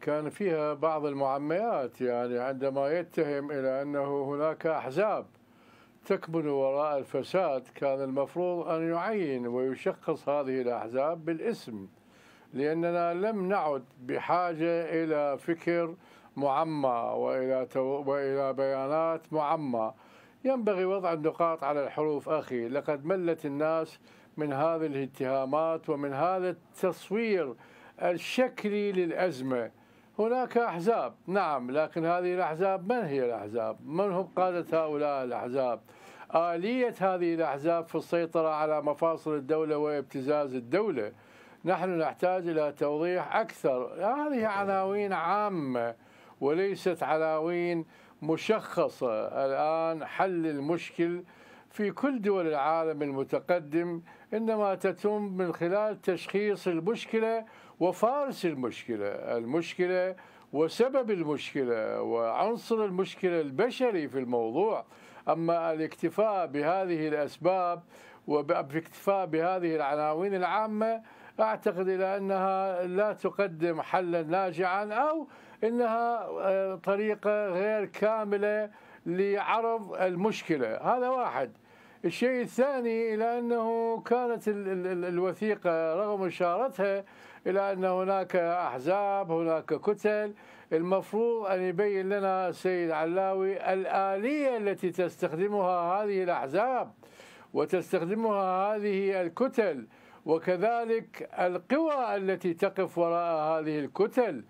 كان فيها بعض المعميات يعني عندما يتهم إلى أنه هناك أحزاب تكمن وراء الفساد كان المفروض أن يعين ويشخص هذه الأحزاب بالاسم لأننا لم نعد بحاجة إلى فكر معمى وإلى, تو... وإلى بيانات معمى ينبغي وضع النقاط على الحروف أخي لقد ملت الناس من هذه الاتهامات ومن هذا التصوير الشكلي للأزمة هناك أحزاب نعم لكن هذه الأحزاب من هي الأحزاب من هم قادة هؤلاء الأحزاب آلية هذه الأحزاب في السيطرة على مفاصل الدولة وابتزاز الدولة نحن نحتاج إلى توضيح أكثر هذه عناوين عامة وليست عناوين مشخصة الآن حل المشكل في كل دول العالم المتقدم انما تتم من خلال تشخيص المشكله وفارس المشكله، المشكله وسبب المشكله وعنصر المشكله البشري في الموضوع، اما الاكتفاء بهذه الاسباب وبالاكتفاء بهذه العناوين العامه أعتقد إلى أنها لا تقدم حلا ناجعا أو أنها آه، طريقة غير كاملة لعرض المشكلة هذا واحد الشيء الثاني إلى أنه كانت الوثيقة رغم إشارتها إلى أن هناك أحزاب هناك كتل المفروض أن يبين لنا السيد علاوي الآلية التي تستخدمها هذه الأحزاب وتستخدمها هذه الكتل وكذلك القوى التي تقف وراء هذه الكتل